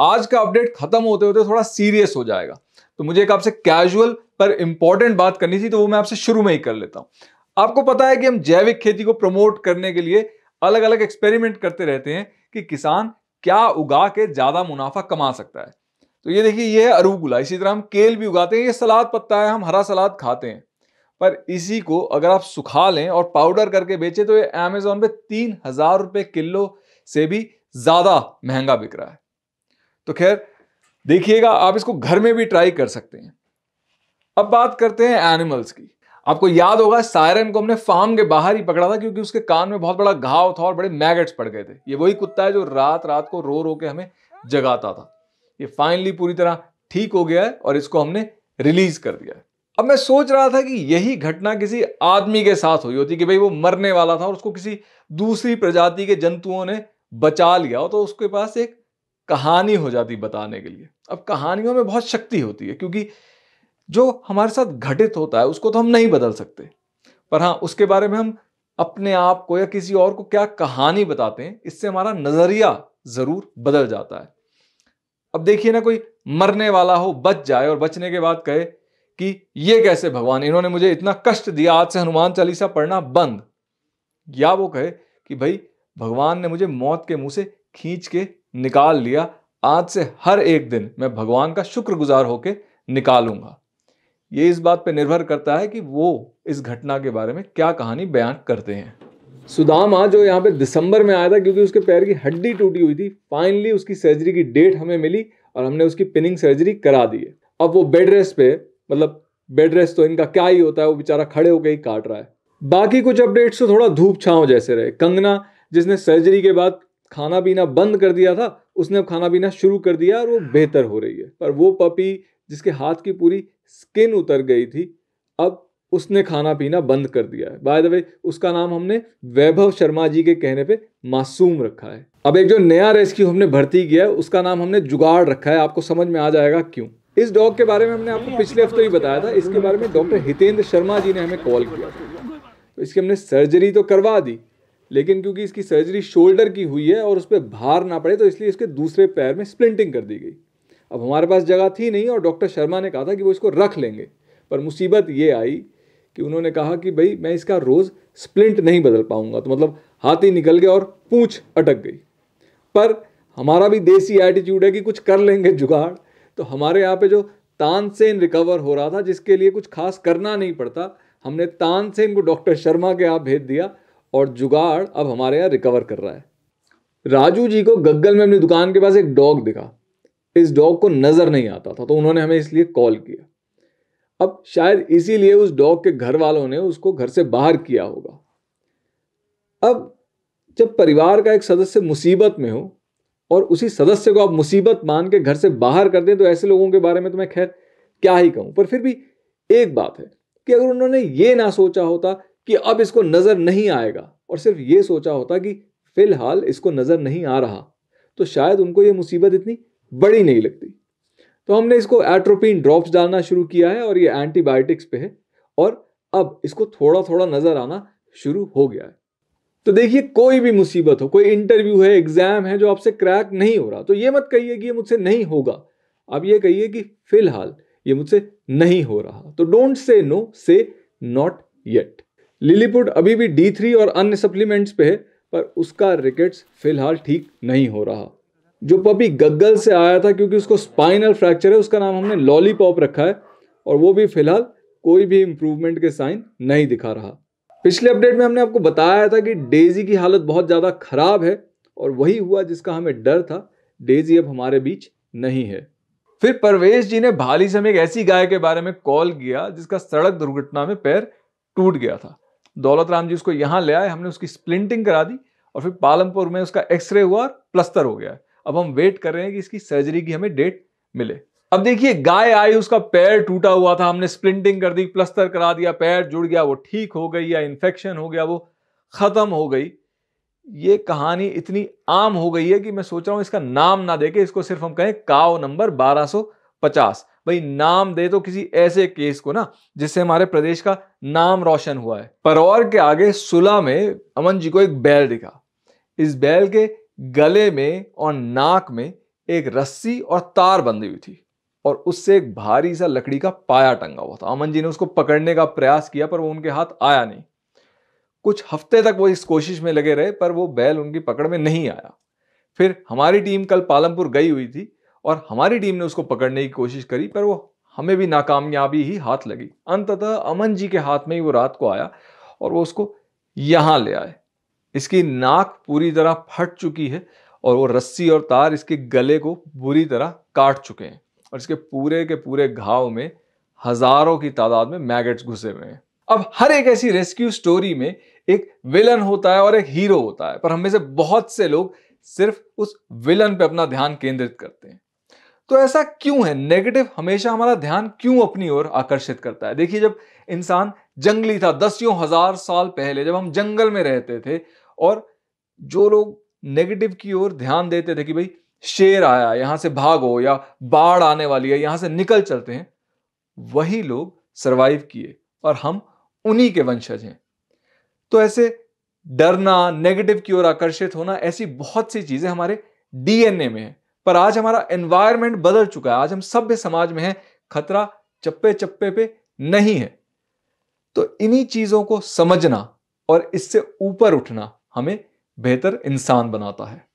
आज का अपडेट खत्म होते होते थोड़ा सीरियस हो जाएगा तो मुझे एक आपसे कैजुअल पर इंपॉर्टेंट बात करनी थी तो वो मैं आपसे शुरू में ही कर लेता हूं आपको पता है कि हम जैविक खेती को प्रमोट करने के लिए अलग अलग एक्सपेरिमेंट करते रहते हैं कि किसान क्या उगा के ज़्यादा मुनाफा कमा सकता है तो ये देखिए ये है अरूगुला इसी तरह हम केल भी उगाते हैं ये सलाद पत्ता है हम हरा सलाद खाते हैं पर इसी को अगर आप सुखा लें और पाउडर करके बेचें तो ये अमेजोन पे तीन हज़ार रुपये किलो से भी ज़्यादा महंगा बिक रहा है तो खैर देखिएगा आप इसको घर में भी ट्राई कर सकते हैं अब बात करते हैं एनिमल्स की आपको याद होगा सायरन को हमने फार्म के बाहर ही पकड़ा था क्योंकि उसके कान में बहुत बड़ा घाव था और बड़े मैगट्स पड़ गए थे ये वही कुत्ता है जो रात रात को रो रो के हमें जगाता था ये फाइनली पूरी तरह ठीक हो गया है और इसको हमने रिलीज कर दिया है अब मैं सोच रहा था कि यही घटना किसी आदमी के साथ हुई होती कि भाई वो मरने वाला था और उसको किसी दूसरी प्रजाति के जंतुओं ने बचा लिया हो तो उसके पास एक कहानी हो जाती बताने के लिए अब कहानियों में बहुत शक्ति होती है क्योंकि जो हमारे साथ घटित होता है उसको तो हम नहीं बदल सकते पर हाँ उसके बारे में हम अपने आप को या किसी और को क्या कहानी बताते हैं इससे हमारा नज़रिया ज़रूर बदल जाता है अब देखिए ना कोई मरने वाला हो बच जाए और बचने के बाद कहे कि ये कैसे भगवान इन्होंने मुझे इतना कष्ट दिया आज से हनुमान चालीसा पढ़ना बंद या वो कहे कि भाई भगवान ने मुझे मौत के मुंह से खींच के निकाल लिया आज से हर एक दिन मैं भगवान का शुक्रगुजार होकर निकालूंगा ये इस बात पर निर्भर करता है कि वो इस घटना के बारे में क्या कहानी बयान करते हैं सुदामा जो यहाँ पे दिसंबर में आया था क्योंकि उसके पैर की हड्डी टूटी हुई थी फाइनली उसकी सर्जरी की डेट हमें मिली और हमने उसकी पिनिंग सर्जरी करा दी है अब वो बेड रेस्ट पे मतलब बेड रेस्ट तो इनका क्या ही होता है वो बेचारा खड़े होकर ही काट रहा है बाकी कुछ अपडेट्स तो थोड़ा धूप छाँव जैसे रहे कंगना जिसने सर्जरी के बाद खाना पीना बंद कर दिया था उसने अब खाना पीना शुरू कर दिया और वो हाँ। बेहतर हो रही है पर वो पपी जिसके हाथ की पूरी स्किन उतर गई थी अब उसने खाना पीना बंद कर दिया है बाय द वे उसका नाम हमने वैभव शर्मा जी के कहने पे मासूम रखा है अब एक जो नया रेस्क्यू हमने भर्ती किया है उसका नाम हमने जुगाड़ रखा है आपको समझ में आ जाएगा क्यों इस डॉग के बारे में हमने आपको पिछले हफ्ते ही तो बताया था इसके बारे में डॉक्टर हितेंद्र शर्मा जी ने हमें कॉल किया तो इसकी हमने सर्जरी तो करवा दी लेकिन क्योंकि इसकी सर्जरी शोल्डर की हुई है और उस पर भार ना पड़े तो इसलिए इसके दूसरे पैर में स्प्लिंटिंग कर दी गई अब हमारे पास जगह थी नहीं और डॉक्टर शर्मा ने कहा था कि वो इसको रख लेंगे पर मुसीबत ये आई कि उन्होंने कहा कि भाई मैं इसका रोज़ स्प्लिंट नहीं बदल पाऊंगा तो मतलब हाथ ही निकल गया और पूँछ अटक गई पर हमारा भी देसी एटीट्यूड है कि कुछ कर लेंगे जुगाड़ तो हमारे यहाँ पे जो तानसेन रिकवर हो रहा था जिसके लिए कुछ खास करना नहीं पड़ता हमने तानसेन को डॉक्टर शर्मा के यहाँ भेज दिया और जुगाड़ अब हमारे यहाँ रिकवर कर रहा है राजू जी को गग्गल में अपनी दुकान के पास एक डॉग दिखा इस डॉग को नज़र नहीं आता था तो उन्होंने हमें इसलिए कॉल किया अब शायद इसीलिए उस डॉग के घर वालों ने उसको घर से बाहर किया होगा अब जब परिवार का एक सदस्य मुसीबत में हो और उसी सदस्य को आप मुसीबत मान के घर से बाहर कर दें तो ऐसे लोगों के बारे में तो मैं खैर क्या ही कहूं पर फिर भी एक बात है कि अगर उन्होंने ये ना सोचा होता कि अब इसको नज़र नहीं आएगा और सिर्फ ये सोचा होता कि फिलहाल इसको नज़र नहीं आ रहा तो शायद उनको ये मुसीबत इतनी बड़ी नहीं लगती तो हमने इसको एट्रोपिन ड्रॉप्स डालना शुरू किया है और ये एंटीबायोटिक्स पे है और अब इसको थोड़ा थोड़ा नज़र आना शुरू हो गया है तो देखिए कोई भी मुसीबत हो कोई इंटरव्यू है एग्जाम है जो आपसे क्रैक नहीं हो रहा तो ये मत कहिए कि ये मुझसे नहीं होगा आप ये कहिए कि फिलहाल ये मुझसे नहीं हो रहा तो डोंट से नो से नॉट येट लिलीपुड अभी भी डी थ्री और अन्य सप्लीमेंट्स पे है पर उसका रिकेट्स फिलहाल ठीक नहीं हो रहा जो पपी गग्गल से आया था क्योंकि उसको स्पाइनल फ्रैक्चर है उसका नाम हमने लॉलीपॉप रखा है और वो भी फिलहाल कोई भी इम्प्रूवमेंट के साइन नहीं दिखा रहा पिछले अपडेट में हमने आपको बताया था कि डेजी की हालत बहुत ज़्यादा खराब है और वही हुआ जिसका हमें डर था डेजी अब हमारे बीच नहीं है फिर परवेश जी ने भाली से हमें एक ऐसी गाय के बारे में कॉल किया जिसका सड़क दुर्घटना में पैर टूट गया था दौलत राम जी उसको यहाँ ले आए हमने उसकी स्प्लिंटिंग करा दी और फिर पालमपुर में उसका एक्सरे हुआ और प्लस्तर हो गया अब हम वेट कर रहे हैं कि इसकी सर्जरी की हमें डेट मिले अब देखिए गाय आई उसका पैर टूटा हुआ था हमने स्प्लिंटिंग कर दी प्लस्तर करा दिया पैर जुड़ गया वो ठीक हो गई या इन्फेक्शन हो गया वो ख़त्म हो गई ये कहानी इतनी आम हो गई है कि मैं सोच रहा हूँ इसका नाम ना देके इसको सिर्फ हम कहें काव नंबर 1250 भाई नाम दे दो तो किसी ऐसे केस को ना जिससे हमारे प्रदेश का नाम रोशन हुआ है परौर के आगे सुला में अमन जी को एक बैल दिखा इस बैल के गले में और नाक में एक रस्सी और तार बंधी हुई थी और उससे एक भारी सा लकड़ी का पाया टंगा हुआ था अमन जी ने उसको पकड़ने का प्रयास किया पर वो उनके हाथ आया नहीं कुछ हफ्ते तक वो इस कोशिश में लगे रहे पर वो बैल उनकी पकड़ में नहीं आया फिर हमारी टीम कल पालमपुर गई हुई थी और हमारी टीम ने उसको पकड़ने की कोशिश करी पर वो हमें भी नाकामयाबी ही हाथ लगी अंततः अमन जी के हाथ में ही वो रात को आया और वो उसको यहाँ ले आए इसकी नाक पूरी तरह फट चुकी है और वो रस्सी और तार इसके गले को बुरी तरह काट चुके हैं और इसके पूरे के पूरे घाव में हजारों की तादाद में मैगेट्स घुसे हुए हैं अब हर एक ऐसी रेस्क्यू स्टोरी में एक विलन होता है और एक हीरो होता है पर हमें से बहुत से लोग सिर्फ उस विलन पे अपना ध्यान केंद्रित करते हैं तो ऐसा क्यों है नेगेटिव हमेशा हमारा ध्यान क्यों अपनी ओर आकर्षित करता है देखिए जब इंसान जंगली था दसियों हजार साल पहले जब हम जंगल में रहते थे और जो लोग नेगेटिव की ओर ध्यान देते थे कि भाई शेर आया यहाँ से भागो या बाढ़ आने वाली है यहाँ से निकल चलते हैं वही लोग सरवाइव किए और हम उन्हीं के वंशज हैं तो ऐसे डरना नेगेटिव की ओर आकर्षित होना ऐसी बहुत सी चीज़ें हमारे डीएनए में है पर आज हमारा एनवायरमेंट बदल चुका है आज हम सभ्य समाज में हैं खतरा चप्पे चप्पे पे नहीं है तो इन्हीं चीजों को समझना और इससे ऊपर उठना हमें बेहतर इंसान बनाता है